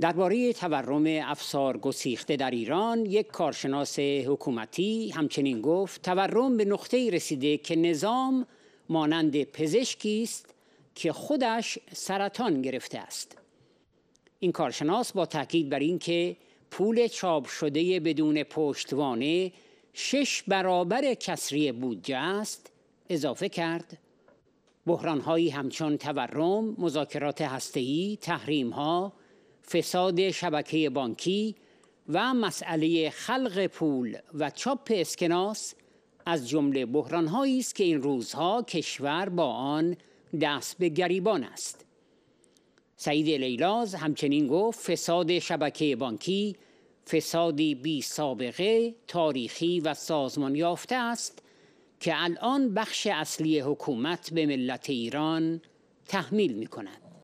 درباره تورم افسار گسیخته در ایران یک کارشناس حکومتی همچنین گفت تورم به نقطه رسیده که نظام مانند پزشکی است که خودش سرطان گرفته است این کارشناس با تاکید بر اینکه پول چاپ شده بدون پشتوانه شش برابر کسری بودجه است اضافه کرد بحرانهایی همچون تورم، مذاکرات هسته‌ای، ها، فساد شبکه بانکی و مسئله خلق پول و چاپ اسکناس از جمله بحرانهایی است که این روزها کشور با آن دست به گریبان است سعید لیلاز همچنین گفت فساد شبکه بانکی فسادی بی سابقه، تاریخی و سازمان یافته است که الان بخش اصلی حکومت به ملت ایران تحمیل می کند.